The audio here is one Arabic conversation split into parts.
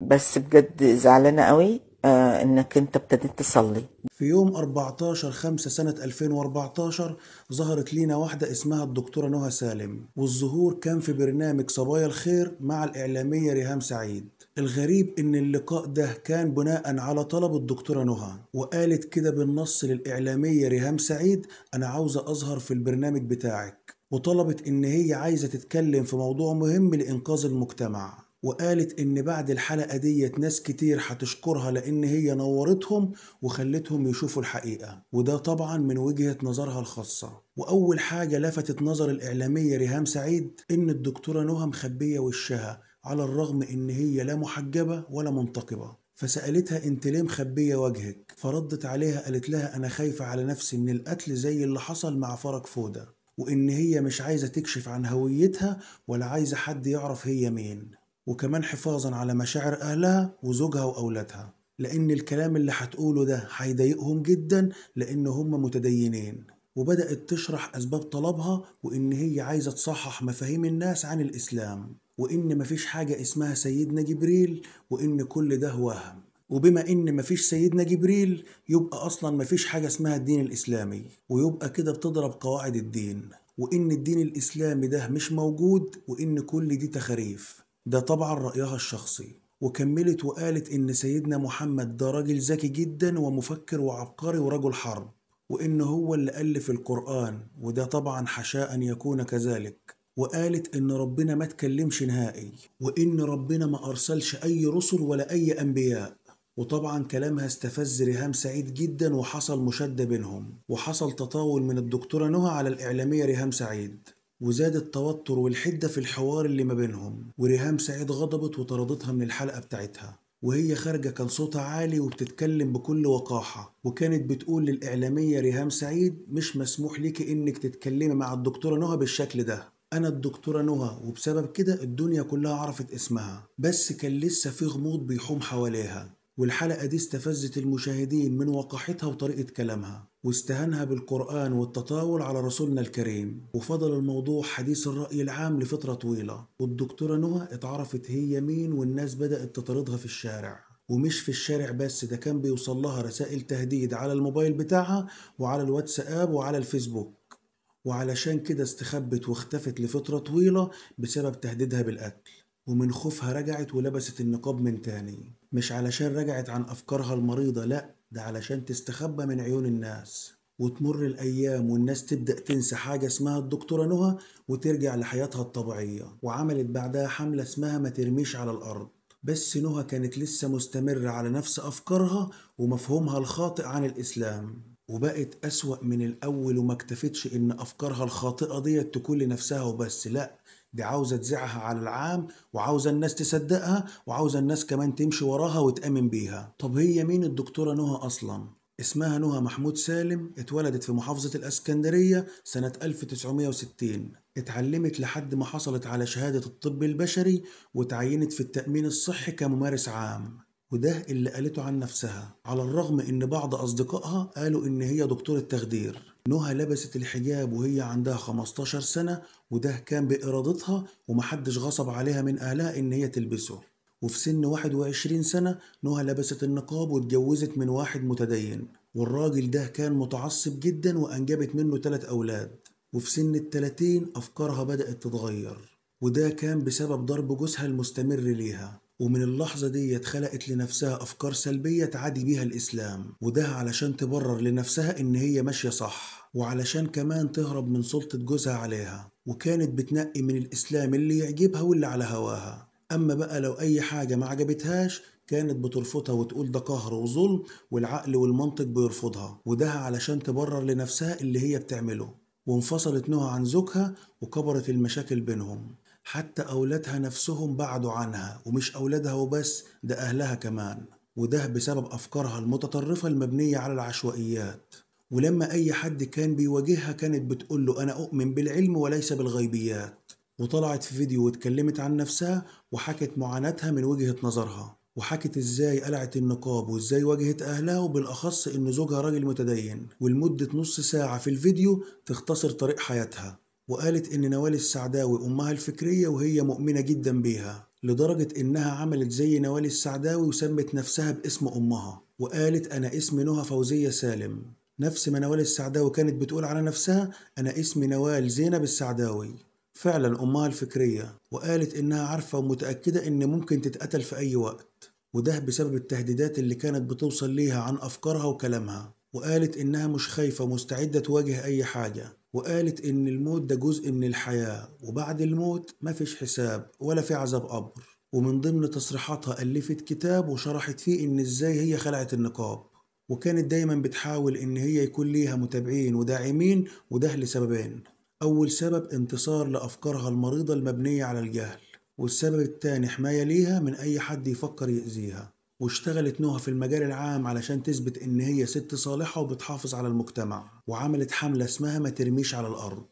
بس بجد زعلانه قوي آه انك انت ابتديت تصلي في يوم 14 5 سنة 2014 ظهرت لينا واحدة اسمها الدكتورة نهى سالم والظهور كان في برنامج صبايا الخير مع الإعلامية ريهام سعيد الغريب إن اللقاء ده كان بناء على طلب الدكتورة نهى وقالت كده بالنص للإعلامية ريهام سعيد أنا عاوزة أظهر في البرنامج بتاعك وطلبت إن هي عايزة تتكلم في موضوع مهم لإنقاذ المجتمع وقالت ان بعد الحلقه ديت ناس كتير هتشكرها لان هي نورتهم وخلتهم يشوفوا الحقيقه وده طبعا من وجهه نظرها الخاصه واول حاجه لفتت نظر الاعلاميه ريهام سعيد ان الدكتوره نهى مخبيه وشها على الرغم ان هي لا محجبه ولا منتقبه فسألتها انت ليه مخبية وجهك فردت عليها قالت لها انا خايفة على نفسي من القتل زي اللي حصل مع فرج فودة وان هي مش عايزة تكشف عن هويتها ولا عايزة حد يعرف هي مين وكمان حفاظا على مشاعر أهلها وزوجها وأولادها لأن الكلام اللي هتقوله ده هيضايقهم جدا لأن هم متدينين وبدأت تشرح أسباب طلبها وإن هي عايزة تصحح مفاهيم الناس عن الإسلام وإن مفيش حاجة اسمها سيدنا جبريل وإن كل ده وهم وبما إن مفيش سيدنا جبريل يبقى أصلا مفيش حاجة اسمها الدين الإسلامي ويبقى كده بتضرب قواعد الدين وإن الدين الإسلامي ده مش موجود وإن كل دي تخاريف ده طبعا رأيها الشخصي وكملت وقالت إن سيدنا محمد ده راجل ذكي جدا ومفكر وعبقري ورجل حرب وإن هو اللي ألف القرآن وده طبعا حشاء أن يكون كذلك وقالت إن ربنا ما تكلمش نهائي وإن ربنا ما أرسلش أي رسل ولا أي أنبياء وطبعا كلامها استفز ريهام سعيد جدا وحصل مشادة بينهم وحصل تطاول من الدكتورة نهى على الإعلامية ريهام سعيد وزاد التوتر والحدة في الحوار اللي ما بينهم وريهام سعيد غضبت وطردتها من الحلقة بتاعتها وهي خارجة كان صوتها عالي وبتتكلم بكل وقاحة وكانت بتقول للإعلامية ريهام سعيد مش مسموح ليكي إنك تتكلمي مع الدكتورة نهى بالشكل ده أنا الدكتورة نهى وبسبب كده الدنيا كلها عرفت اسمها بس كان لسه في غموض بيحوم حواليها والحلقة دي استفزت المشاهدين من وقاحتها وطريقة كلامها واستهانها بالقرآن والتطاول على رسولنا الكريم وفضل الموضوع حديث الرأي العام لفترة طويلة والدكتورة نهى اتعرفت هي مين والناس بدأت تطاردها في الشارع ومش في الشارع بس ده كان بيوصل لها رسائل تهديد على الموبايل بتاعها وعلى الواتساب وعلى الفيسبوك وعلشان كده استخبت واختفت لفترة طويلة بسبب تهديدها بالقتل ومن خوفها رجعت ولبست النقاب من تاني مش علشان رجعت عن أفكارها المريضة لأ ده علشان تستخبى من عيون الناس وتمر الأيام والناس تبدأ تنسى حاجة اسمها الدكتورة نهى وترجع لحياتها الطبيعية وعملت بعدها حملة اسمها ما ترميش على الأرض بس نهى كانت لسه مستمرة على نفس أفكارها ومفهومها الخاطئ عن الإسلام وبقت أسوأ من الأول وما اكتفتش إن أفكارها الخاطئة ديت تكون لنفسها وبس لأ دي عاوزه تذيعها على العام وعاوزه الناس تصدقها وعاوزه الناس كمان تمشي وراها وتامن بيها طب هي مين الدكتوره نهى اصلا اسمها نهى محمود سالم اتولدت في محافظة الأسكندرية سنة 1960 اتعلمت لحد ما حصلت على شهادة الطب البشري وتعينت في التأمين الصحي كممارس عام وده اللي قالته عن نفسها على الرغم ان بعض أصدقائها قالوا ان هي دكتورة تخدير نهى لبست الحجاب وهي عندها 15 سنة وده كان بإرادتها ومحدش غصب عليها من أهلها إن هي تلبسه وفي سن 21 سنة نهى لبست النقاب واتجوزت من واحد متدين والراجل ده كان متعصب جدا وأنجبت منه ثلاث أولاد وفي سن الثلاثين أفكارها بدأت تتغير وده كان بسبب ضرب جوزها المستمر ليها ومن اللحظة دي اتخلقت لنفسها أفكار سلبية تعادي بيها الإسلام وده علشان تبرر لنفسها إن هي ماشية صح وعلشان كمان تهرب من سلطة جوزها عليها وكانت بتنقي من الإسلام اللي يعجبها واللي على هواها أما بقى لو أي حاجة ما عجبتهاش كانت بترفضها وتقول ده قهر وظلم والعقل والمنطق بيرفضها وده علشان تبرر لنفسها اللي هي بتعمله وانفصلت نهى عن زوجها وكبرت المشاكل بينهم حتى أولادها نفسهم بعدوا عنها ومش أولادها وبس ده أهلها كمان وده بسبب أفكارها المتطرفة المبنية على العشوائيات ولما أي حد كان بيواجهها كانت بتقول له أنا أؤمن بالعلم وليس بالغيبيات وطلعت في فيديو واتكلمت عن نفسها وحكت معاناتها من وجهة نظرها وحكت ازاي قلعت النقاب وازاي واجهت اهلها وبالاخص ان زوجها راجل متدين ولمده نص ساعه في الفيديو تختصر طريق حياتها وقالت إن نوال السعداوي أمها الفكرية وهي مؤمنة جدا بيها لدرجة إنها عملت زي نوال السعداوي وسمت نفسها باسم أمها وقالت أنا اسمي نهى فوزية سالم نفس ما نوال السعداوي كانت بتقول على نفسها أنا اسمي نوال زينب السعداوي فعلا أمها الفكرية وقالت إنها عارفة ومتأكدة إن ممكن تتقتل في أي وقت وده بسبب التهديدات اللي كانت بتوصل ليها عن أفكارها وكلامها وقالت إنها مش خايفة ومستعدة تواجه أي حاجة وقالت إن الموت ده جزء من الحياة وبعد الموت مفيش حساب ولا في عذاب قبر ومن ضمن تصريحاتها ألفت كتاب وشرحت فيه إن إزاي هي خلعت النقاب وكانت دايما بتحاول إن هي يكون ليها متابعين وداعمين وده لسببين أول سبب انتصار لأفكارها المريضة المبنية على الجهل والسبب التاني حماية ليها من أي حد يفكر يأذيها واشتغلت نهى في المجال العام علشان تثبت إن هي ست صالحة وبتحافظ على المجتمع وعملت حملة اسمها ما ترميش على الأرض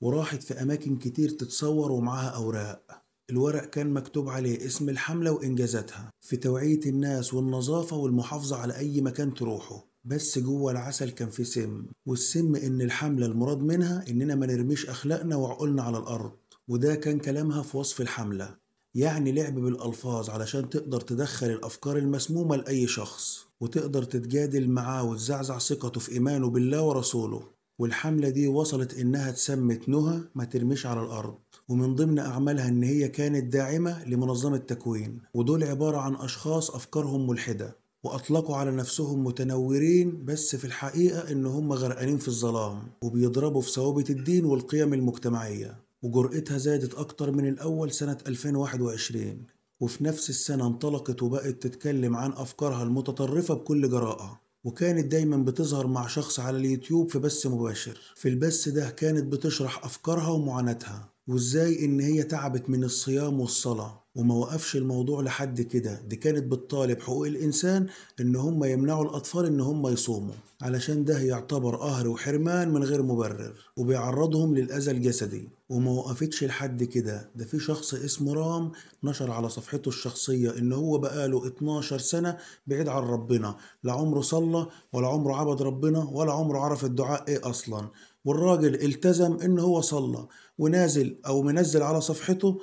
وراحت في أماكن كتير تتصور ومعاها أوراق الورق كان مكتوب عليه اسم الحملة وإنجازاتها في توعية الناس والنظافة والمحافظة على أي مكان تروحه بس جوه العسل كان في سم والسم إن الحملة المراد منها إننا ما نرميش أخلاقنا وعقولنا على الأرض وده كان كلامها في وصف الحملة يعني لعب بالألفاظ علشان تقدر تدخل الأفكار المسمومة لأي شخص وتقدر تتجادل معاه وتزعزع ثقته في إيمانه بالله ورسوله والحملة دي وصلت إنها اتسمت نهى ما ترميش على الأرض ومن ضمن أعمالها إن هي كانت داعمة لمنظمة تكوين ودول عبارة عن أشخاص أفكارهم ملحدة وأطلقوا على نفسهم متنورين بس في الحقيقة إن هم غرقانين في الظلام وبيضربوا في ثوابت الدين والقيم المجتمعية وجرأتها زادت أكتر من الأول سنة 2021 وفي نفس السنة انطلقت وبقت تتكلم عن أفكارها المتطرفة بكل جراءة وكانت دايما بتظهر مع شخص على اليوتيوب في بث مباشر في البث ده كانت بتشرح أفكارها ومعاناتها وازاي ان هي تعبت من الصيام والصلاه وما وقفش الموضوع لحد كده دي كانت بتطالب حقوق الانسان ان هم يمنعوا الاطفال ان هم يصوموا علشان ده يعتبر قهر وحرمان من غير مبرر وبيعرضهم للاذى الجسدي وما وقفتش لحد كده ده في شخص اسمه رام نشر على صفحته الشخصيه ان هو بقاله 12 سنه بعيد عن ربنا لا عمره صلى ولا عمره عبد ربنا ولا عمره عرف الدعاء ايه اصلا والراجل التزم ان هو صلى ونازل او منزل على صفحته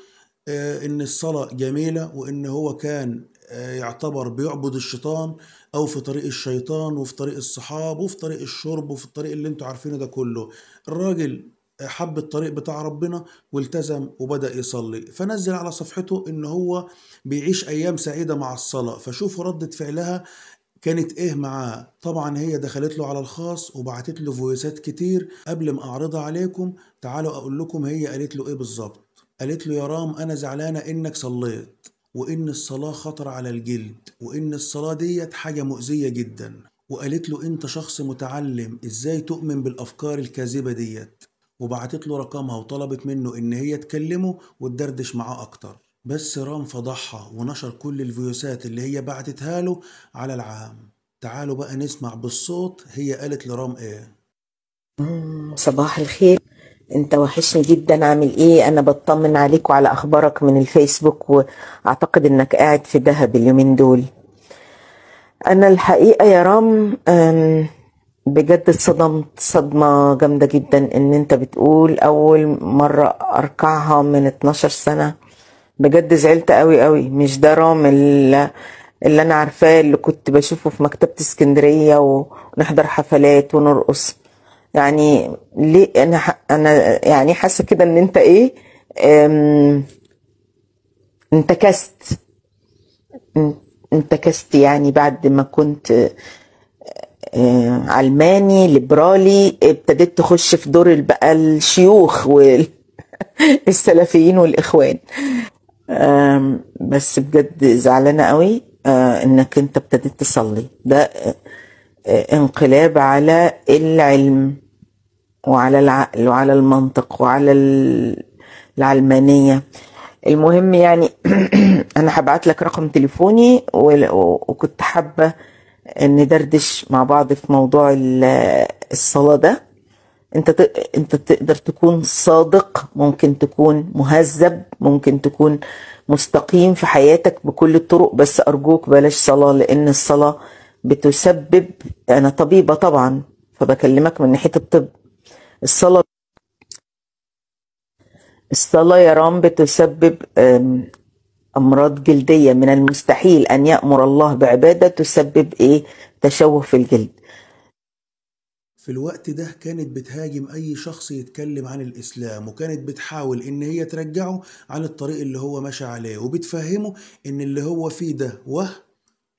آه، ان الصلاه جميله وان هو كان آه، يعتبر بيعبد الشيطان او في طريق الشيطان وفي طريق الصحاب وفي طريق الشرب وفي الطريق اللي انتوا عارفينه ده كله الراجل آه، حب الطريق بتاع ربنا والتزم وبدأ يصلي فنزل على صفحته ان هو بيعيش ايام سعيدة مع الصلاة فشوفوا ردة فعلها كانت ايه معاه طبعا هي دخلت له على الخاص وبعتت له فويسات كتير قبل ما اعرضها عليكم تعالوا اقول لكم هي قالت له ايه بالظبط قالت له يا رام انا زعلانه انك صليت وان الصلاه خطر على الجلد وان الصلاه ديت حاجه مؤذيه جدا وقالت له انت شخص متعلم ازاي تؤمن بالافكار الكاذبه ديت وبعتت له رقمها وطلبت منه ان هي تكلمه وتدردش معاه اكتر بس رام فضحها ونشر كل الفيوسات اللي هي بعتتها له على العام تعالوا بقى نسمع بالصوت هي قالت لرام ايه صباح الخير انت وحشني جدا عامل ايه انا بطمن عليك وعلى اخبارك من الفيسبوك واعتقد انك قاعد في دهب اليومين دول انا الحقيقه يا رام بجد اتصدمت صدمه جامده جدا ان انت بتقول اول مره اركعها من 12 سنه بجد زعلت قوي قوي مش ده رام اللي, اللي انا عارفاه اللي كنت بشوفه في مكتبه اسكندريه ونحضر حفلات ونرقص يعني ليه انا انا يعني حاسه كده ان انت ايه انتكست انتكست يعني بعد ما كنت علماني آه، آه، ليبرالي ابتديت تخش في دور بقى الشيوخ والسلفيين والاخوان بس بجد زعلانة قوي آه، انك انت ابتديت تصلي ده آه، انقلاب على العلم وعلى العقل وعلى المنطق وعلى العلمانية المهم يعني انا هبعت لك رقم تليفوني وكنت حابة ندردش مع بعض في موضوع الصلاة ده انت ت... انت تقدر تكون صادق ممكن تكون مهذب ممكن تكون مستقيم في حياتك بكل الطرق بس ارجوك بلاش صلاه لان الصلاه بتسبب انا طبيبه طبعا فبكلمك من ناحيه الطب الصلاه الصلاه يا رام بتسبب امراض جلديه من المستحيل ان يامر الله بعباده تسبب ايه تشوه في الجلد في الوقت ده كانت بتهاجم أي شخص يتكلم عن الإسلام وكانت بتحاول إن هي ترجعه عن الطريق اللي هو ماشي عليه وبتفهمه إن اللي هو فيه ده وهم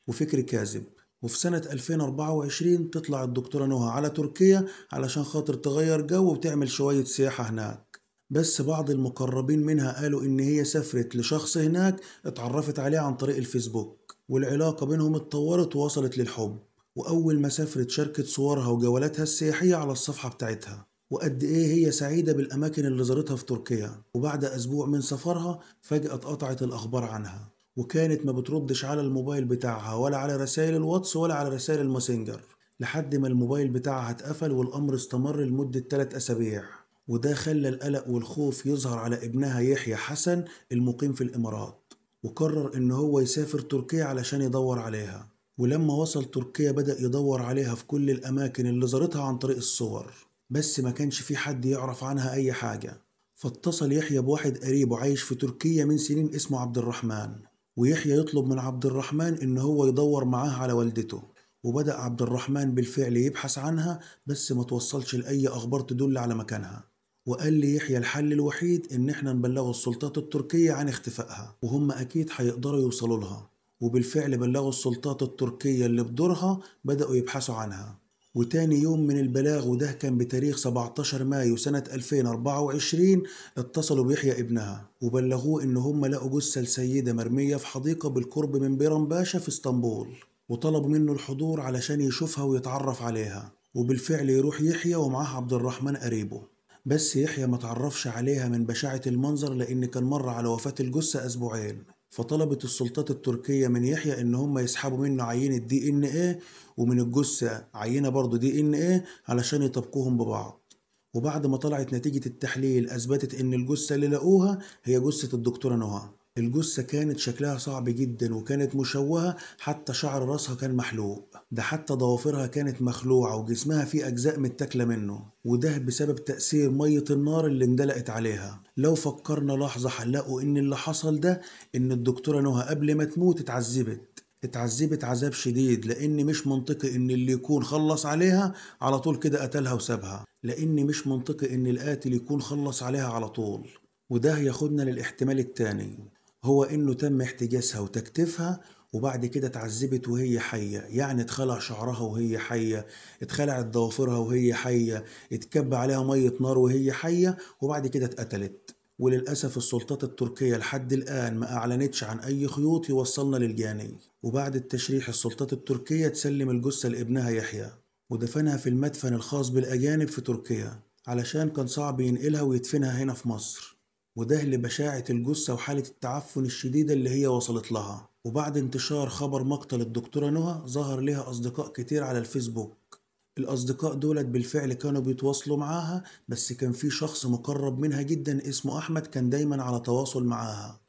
وفكر كاذب وفي سنة 2024 تطلع الدكتورة نهى على تركيا علشان خاطر تغير جو وتعمل شوية سياحة هناك بس بعض المقربين منها قالوا إن هي سافرت لشخص هناك اتعرفت عليه عن طريق الفيسبوك والعلاقة بينهم اتطورت ووصلت للحب وأول ما سافرت شاركت صورها وجولاتها السياحية على الصفحة بتاعتها وقد إيه هي سعيدة بالأماكن اللي زارتها في تركيا وبعد أسبوع من سفرها فجأة اتقطعت الأخبار عنها وكانت ما بتردش على الموبايل بتاعها ولا على رسائل الواتس ولا على رسائل الماسنجر لحد ما الموبايل بتاعها اتقفل والأمر استمر لمدة 3 أسابيع وده خلى القلق والخوف يظهر على ابنها يحيى حسن المقيم في الإمارات وقرر إن هو يسافر تركيا علشان يدور عليها ولما وصل تركيا بدأ يدور عليها في كل الأماكن اللي زارتها عن طريق الصور بس ما كانش في حد يعرف عنها أي حاجة فاتصل يحيى بواحد قريبه عايش في تركيا من سنين اسمه عبد الرحمن ويحيى يطلب من عبد الرحمن إن هو يدور معاه على والدته وبدأ عبد الرحمن بالفعل يبحث عنها بس ما توصلش لأي أخبار تدل على مكانها وقال لي يحيى الحل الوحيد إن إحنا نبلغ السلطات التركية عن اختفائها وهم أكيد هيقدروا يوصلوا لها وبالفعل بلغوا السلطات التركية اللي بدورها بدأوا يبحثوا عنها وتاني يوم من البلاغ وده كان بتاريخ 17 مايو سنة 2024 اتصلوا بيحيى ابنها وبلغوه إن هم لقوا جثة لسيدة مرمية في حديقة بالقرب من بيرم باشا في اسطنبول وطلبوا منه الحضور علشان يشوفها ويتعرف عليها وبالفعل يروح يحيى ومعاه عبد الرحمن قريبه بس يحيى ما تعرفش عليها من بشاعة المنظر لأن كان مر على وفاة الجثة أسبوعين فطلبت السلطات التركية من يحيى ان هم يسحبوا منه عينة دي ان ايه ومن الجثة عينة برضه دي ان ايه علشان يطبقوهم ببعض وبعد ما طلعت نتيجة التحليل اثبتت ان الجثة اللي لقوها هي جثة الدكتورة نهى الجثة كانت شكلها صعب جدا وكانت مشوهة حتى شعر راسها كان محلوق ده حتى ضوافرها كانت مخلوعة وجسمها فيه أجزاء متاكلة منه وده بسبب تأثير مية النار اللي اندلقت عليها لو فكرنا لحظة هنلاقوا إن اللي حصل ده إن الدكتورة نهى قبل ما تموت اتعذبت اتعذبت عذاب شديد لان مش منطقي ان اللي يكون خلص عليها على طول كده قتلها وسابها لان مش منطقي ان القاتل يكون خلص عليها على طول وده ياخدنا للاحتمال التاني هو انه تم احتجازها وتكتيفها وبعد كده اتعذبت وهي حية يعني اتخلع شعرها وهي حية اتخلعت ضوافرها وهي حية اتكب عليها مية نار وهي حية وبعد كده اتقتلت وللأسف السلطات التركية لحد الآن ما أعلنتش عن أي خيوط يوصلنا للجاني وبعد التشريح السلطات التركية تسلم الجثة لابنها يحيى ودفنها في المدفن الخاص بالأجانب في تركيا علشان كان صعب ينقلها ويدفنها هنا في مصر وده لبشاعة الجثة وحالة التعفن الشديدة اللي هي وصلت لها وبعد انتشار خبر مقتل الدكتورة نهى ظهر لها أصدقاء كتير على الفيسبوك الأصدقاء دولت بالفعل كانوا بيتواصلوا معاها بس كان في شخص مقرب منها جدا اسمه أحمد كان دايما على تواصل معاها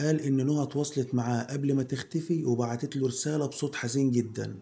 قال إن نهى اتواصلت معاه قبل ما تختفي وبعتت له رسالة بصوت حزين جدا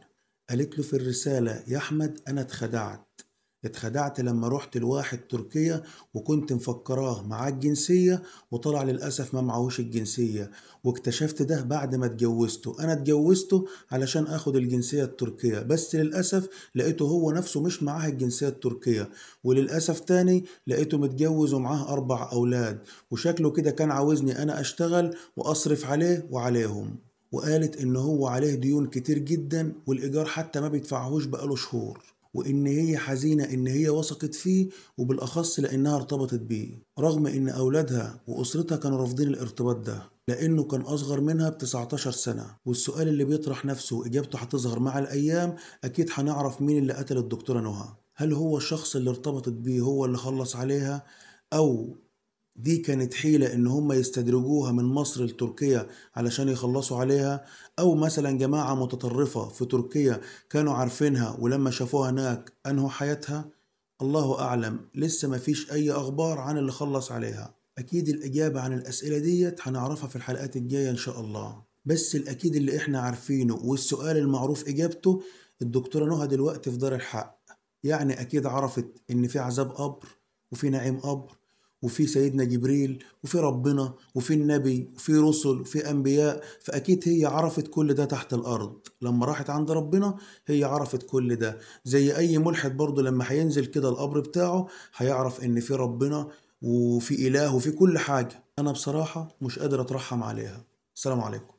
قالت له في الرسالة يا أحمد أنا اتخدعت اتخدعت لما رحت لواحد تركيا وكنت مفكراه معاه الجنسية وطلع للأسف ما معهوش الجنسية واكتشفت ده بعد ما اتجوزته أنا اتجوزته علشان أخد الجنسية التركية بس للأسف لقيته هو نفسه مش معاه الجنسية التركية وللأسف تاني لقيته متجوز ومعاه أربع أولاد وشكله كده كان عاوزني أنا أشتغل وأصرف عليه وعليهم وقالت إن هو عليه ديون كتير جدا والإيجار حتى ما بيدفعهوش بقاله شهور وإن هي حزينة إن هي وثقت فيه وبالأخص لأنها ارتبطت بيه رغم إن أولادها وأسرتها كانوا رافضين الارتباط ده لأنه كان أصغر منها ب 19 سنة والسؤال اللي بيطرح نفسه وإجابته هتظهر مع الأيام أكيد هنعرف مين اللي قتل الدكتورة نهى هل هو الشخص اللي ارتبطت بيه هو اللي خلص عليها أو دي كانت حيلة إن هم يستدرجوها من مصر لتركيا علشان يخلصوا عليها أو مثلا جماعة متطرفة في تركيا كانوا عارفينها ولما شافوها هناك أنهوا حياتها الله أعلم لسه مفيش أي أخبار عن اللي خلص عليها أكيد الإجابة عن الأسئلة ديت هنعرفها في الحلقات الجاية إن شاء الله بس الأكيد اللي إحنا عارفينه والسؤال المعروف إجابته الدكتورة نهى دلوقتي في دار الحق يعني أكيد عرفت إن في عذاب قبر وفي نعيم قبر وفي سيدنا جبريل وفي ربنا وفي النبي وفي رسل وفي انبياء فاكيد هي عرفت كل ده تحت الارض لما راحت عند ربنا هي عرفت كل ده زي اي ملحد برضه لما هينزل كده القبر بتاعه هيعرف ان في ربنا وفي اله وفي كل حاجه انا بصراحه مش قادر اترحم عليها السلام عليكم